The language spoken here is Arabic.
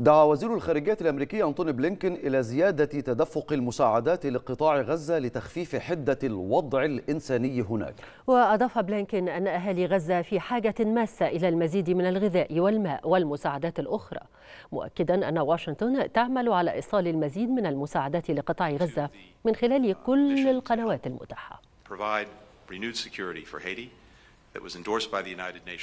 دعا وزير الخارجية الأمريكي أنتوني بلينكن إلى زيادة تدفق المساعدات لقطاع غزة لتخفيف حدة الوضع الإنساني هناك وأضاف بلينكن أن أهالي غزة في حاجة ماسة إلى المزيد من الغذاء والماء والمساعدات الأخرى مؤكدا أن واشنطن تعمل على إيصال المزيد من المساعدات لقطاع غزة من خلال كل القنوات المتاحة